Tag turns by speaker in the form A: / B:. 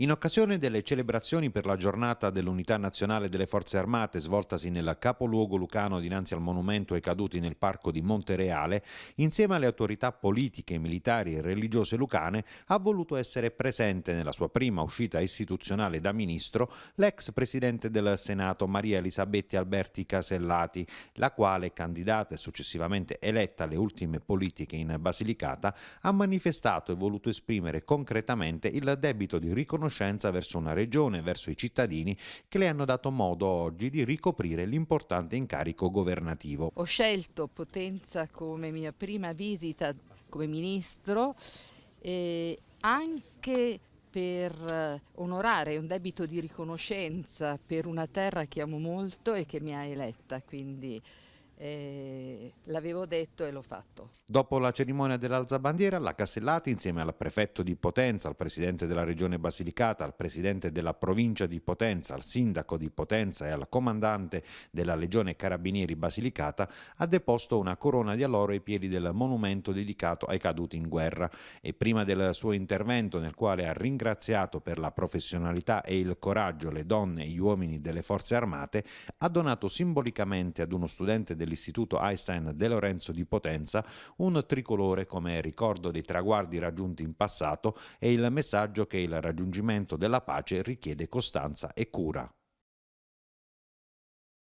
A: In occasione delle celebrazioni per la giornata dell'Unità Nazionale delle Forze Armate svoltasi nel capoluogo lucano dinanzi al monumento ai caduti nel parco di Montereale, insieme alle autorità politiche, militari e religiose lucane, ha voluto essere presente nella sua prima uscita istituzionale da ministro l'ex presidente del Senato Maria Elisabetti Alberti Casellati, la quale, candidata e successivamente eletta alle ultime politiche in Basilicata, ha manifestato e voluto esprimere concretamente il debito di riconoscimento riconoscenza verso una regione, verso i cittadini che le hanno dato modo oggi di ricoprire l'importante incarico governativo.
B: Ho scelto Potenza come mia prima visita come ministro e anche per eh, onorare un debito di riconoscenza per una terra che amo molto e che mi ha eletta, quindi eh, l'avevo detto e l'ho fatto.
A: Dopo la cerimonia dell'alzabandiera, la Castellati, insieme al prefetto di Potenza, al presidente della regione Basilicata, al presidente della provincia di Potenza, al sindaco di Potenza e al comandante della legione Carabinieri Basilicata, ha deposto una corona di alloro ai piedi del monumento dedicato ai caduti in guerra e prima del suo intervento nel quale ha ringraziato per la professionalità e il coraggio le donne e gli uomini delle forze armate, ha donato simbolicamente ad uno studente del dell'Istituto Einstein De Lorenzo di Potenza, un tricolore come ricordo dei traguardi raggiunti in passato e il messaggio che il raggiungimento della pace richiede costanza e cura.